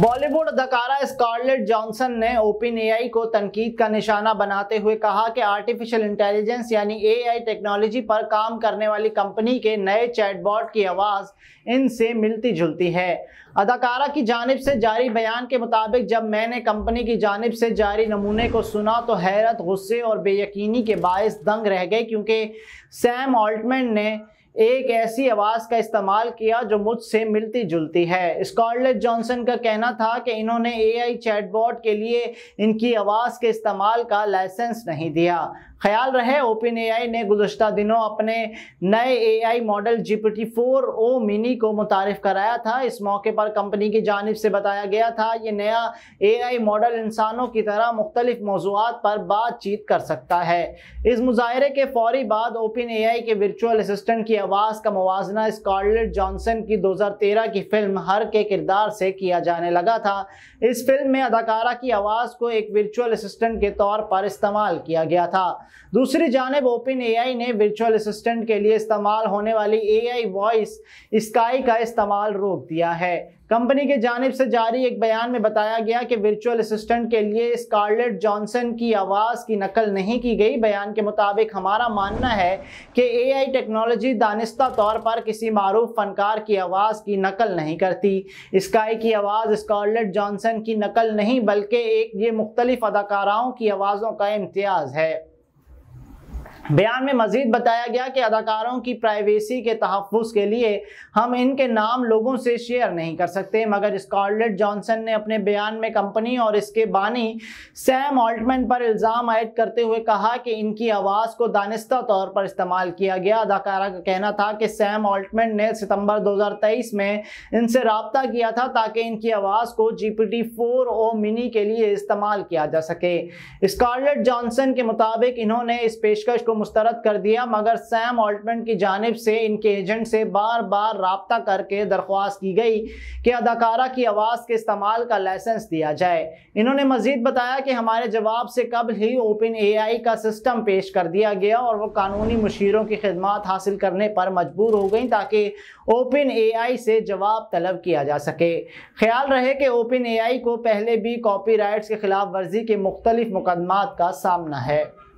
बॉलीवुड अदकारा Scarlett Johansson ने Open AI को तनकीद का निशाना बनाते हुए कहा कि आर्टिफिशियल इंटेलिजेंस यानी एआई टेक्नोलॉजी पर काम करने वाली कंपनी के नए चैटबॉट की आवाज़ इनसे मिलती जुलती है अदाकारा की जानब से जारी बयान के मुताबिक जब मैंने कंपनी की जानब से जारी नमूने को सुना तो हैरत गुस्से और बेयकीनी के बायस दंग रह गए क्योंकि सैम ऑल्टमैन ने एक ऐसी आवाज़ का इस्तेमाल किया जो मुझसे मिलती जुलती है स्कॉटलेट जॉनसन का कहना था कि इन्होंने एआई चैटबॉट के लिए इनकी आवाज़ के इस्तेमाल का लाइसेंस नहीं दिया ख्याल रहे ओपन एआई ने गुजशत दिनों अपने नए AI model GPT four o mini को मुतारफ कराया था इस मौके पर कंपनी की जानब से बताया गया था ये नया एआई मॉडल इंसानों की तरह मुख्तलिफ मौजूद पर बातचीत कर सकता है इस मुजाहरे के फौरी बाद ओपन एआई के वर्चुअल असिस्टेंट की आवाज़ का मुवजना स्कारलेट जॉनसन की 2013 की फिल्म हर के किरदार से किया जाने लगा था इस फिल्म में अदाकारा की आवाज़ को एक वर्चुअल असिस्टेंट के तौर पर इस्तेमाल किया गया था दूसरी जानब ओपन एआई ने वर्चुअल असिस्टेंट के लिए इस्तेमाल होने वाली एआई वॉइस स्काई का इस्तेमाल रोक दिया है कंपनी के जानब से जारी एक बयान में बताया गया कि वर्चुअल असिस्टेंट के लिए स्कारलेट जॉनसन की आवाज़ की नकल नहीं की गई बयान के मुताबिक हमारा मानना है कि एआई टेक्नोलॉजी दानिस्ता तौर पर किसी मरूफ फनकार की आवाज़ की नकल नहीं करती स्काई की आवाज़ स्कारलेट जॉनसन की नकल नहीं बल्कि एक ये मुख्तलिफ अदाकाराओं की आवाज़ों का इम्तियाज़ है बयान में मजीद बताया गया कि अदाकारों की प्राइवेसी के तहफ़ के लिए हम इनके नाम लोगों से शेयर नहीं कर सकते मगर स्कॉलेट जॉनसन ने अपने बयान में कंपनी और इसके बानी सैम ऑल्टमैन पर इल्ज़ाम आयद करते हुए कहा कि इनकी आवाज़ को दानिस्ता तौर पर इस्तेमाल किया गया अदाकारा का कहना था कि सैम ऑल्टमैन ने सितंबर 2023 में इनसे रबता किया था ताकि इनकी आवाज़ को G P T four o mini के लिए इस्तेमाल किया जा सके स्कॉलेट जॉनसन के मुताबिक इन्होंने इस पेशकश को को मुस्तरद कर दिया मगर सैम ऑल्टमैन की जानब से इनके एजेंट से बार बार रबता करके दरख्वास्त की गई कि अदाकारा की आवाज़ के इस्तेमाल का लाइसेंस दिया जाए इन्होंने मजीद बताया कि हमारे जवाब से कब ही ओपन ए आई का सिस्टम पेश कर दिया गया और वह कानूनी मशीरों की खदमात हासिल करने पर मजबूर हो गई ताकि ओपन ए आई से जवाब तलब किया जा सके ख्याल रहे कि ओपन ए आई को पहले भी कॉपी राइट्स के खिलाफ वर्जी के मुख्तलिफ मुकदमात का सामना है